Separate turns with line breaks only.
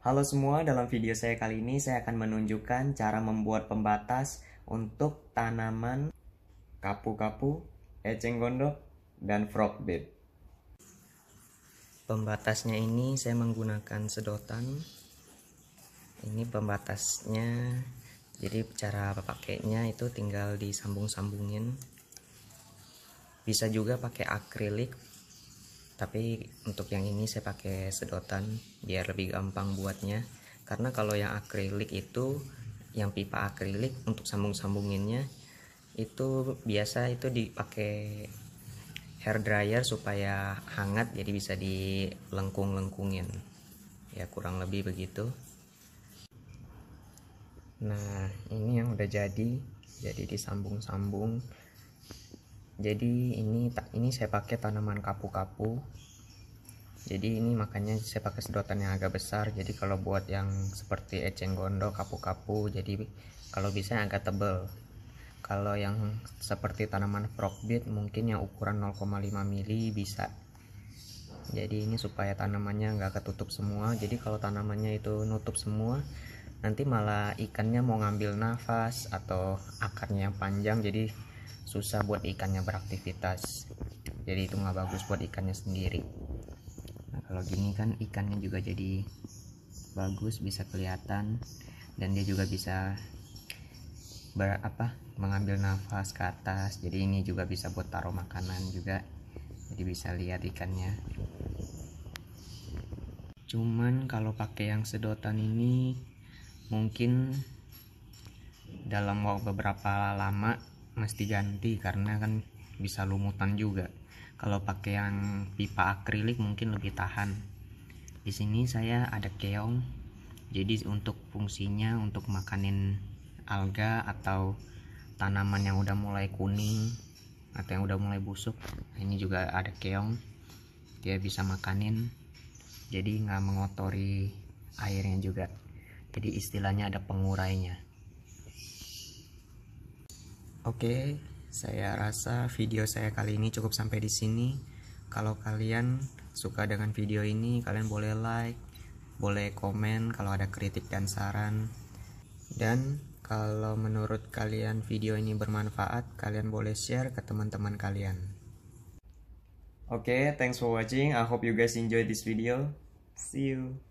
Halo semua, dalam video saya kali ini saya akan menunjukkan cara membuat pembatas untuk tanaman kapu-kapu, eceng gondok, dan frog bed. Pembatasnya ini saya menggunakan sedotan. Ini pembatasnya, jadi cara pakainya itu tinggal disambung-sambungin. Bisa juga pakai akrilik tapi untuk yang ini saya pakai sedotan biar lebih gampang buatnya karena kalau yang akrilik itu yang pipa akrilik untuk sambung-sambunginnya itu biasa itu dipakai hair dryer supaya hangat jadi bisa dilengkung-lengkungin ya kurang lebih begitu nah ini yang udah jadi jadi disambung-sambung jadi ini ini saya pakai tanaman kapu-kapu jadi ini makanya saya pakai sedotan yang agak besar jadi kalau buat yang seperti eceng gondok kapu-kapu jadi kalau bisa yang agak tebel kalau yang seperti tanaman frogbit mungkin yang ukuran 0,5 mili bisa jadi ini supaya tanamannya nggak ketutup semua jadi kalau tanamannya itu nutup semua nanti malah ikannya mau ngambil nafas atau akarnya yang panjang jadi susah buat ikannya beraktivitas jadi itu nggak bagus buat ikannya sendiri nah kalau gini kan ikannya juga jadi bagus bisa kelihatan dan dia juga bisa ber, apa mengambil nafas ke atas jadi ini juga bisa buat taruh makanan juga jadi bisa lihat ikannya cuman kalau pakai yang sedotan ini mungkin dalam waktu beberapa lama mesti ganti karena kan bisa lumutan juga kalau pakai yang pipa akrilik mungkin lebih tahan di sini saya ada keong jadi untuk fungsinya untuk makanin alga atau tanaman yang udah mulai kuning atau yang udah mulai busuk ini juga ada keong dia bisa makanin jadi nggak mengotori airnya juga jadi istilahnya ada pengurainya Oke, saya rasa video saya kali ini cukup sampai di sini. Kalau kalian suka dengan video ini, kalian boleh like, boleh komen kalau ada kritik dan saran. Dan kalau menurut kalian video ini bermanfaat, kalian boleh share ke teman-teman kalian. Oke, okay, thanks for watching. I hope you guys enjoy this video. See you.